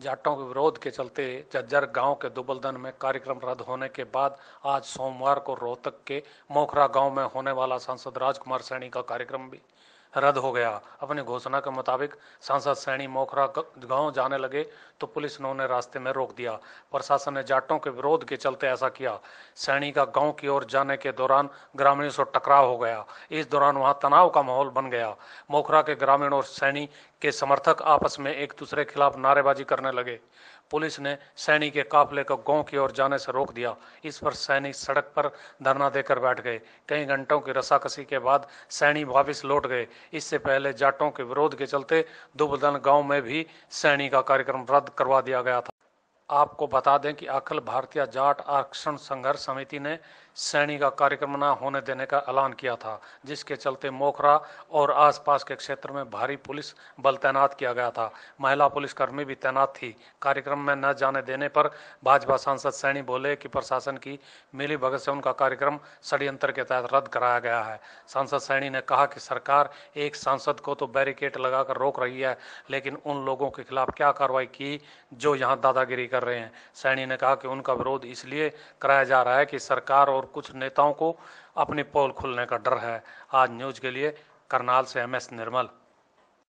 जाटों के विरोध के चलते जज्जर गांव के दुबलदन में कार्यक्रम रद्द होने के बाद आज सोमवार को रोहतक के मोखरा गांव में होने वाला सांसद राजकुमार सैनी का कार्यक्रम भी रद्द हो गया अपनी घोषणा के मुताबिक सांसद सैनी मोखरा गांव जाने लगे तो पुलिस ने उन्हें रास्ते में रोक दिया प्रशासन ने जाटों के विरोध के चलते ऐसा किया सैनी का गांव की ओर जाने के दौरान ग्रामीणों से टकराव हो गया इस दौरान वहां तनाव का माहौल बन गया मोखरा के ग्रामीण और सैनी के समर्थक आपस में एक दूसरे के खिलाफ नारेबाजी करने लगे पुलिस ने सैनी के काफले को गांव की ओर जाने से रोक दिया इस पर सैनी सड़क पर धरना देकर बैठ गए कई घंटों की रसाकसी के बाद सैनी वापिस लौट गए इससे पहले जाटों के विरोध के चलते दुबदन गांव में भी सैनी का कार्यक्रम रद्द करवा दिया गया था आपको बता दें कि अखिल भारतीय जाट आरक्षण संघर्ष समिति ने सैनी का कार्यक्रम न होने देने का ऐलान किया था जिसके चलते मोखरा और आसपास के क्षेत्र में भारी पुलिस बल तैनात किया गया था महिला पुलिसकर्मी भी तैनात थी कार्यक्रम में न जाने देने पर भाजपा सांसद सैनी बोले कि प्रशासन की मिली भगत से उनका कार्यक्रम षड्यंत्र के तहत रद्द कराया गया है सांसद सैनी ने कहा कि सरकार एक सांसद को तो बैरिकेड लगाकर रोक रही है लेकिन उन लोगों के खिलाफ क्या कार्रवाई की जो यहाँ दादागिरी कर कर रहे हैं सैनी ने कहा कि उनका विरोध इसलिए कराया जा रहा है कि सरकार और कुछ नेताओं को अपनी पोल खुलने का डर है आज न्यूज के लिए करनाल से एम एस निर्मल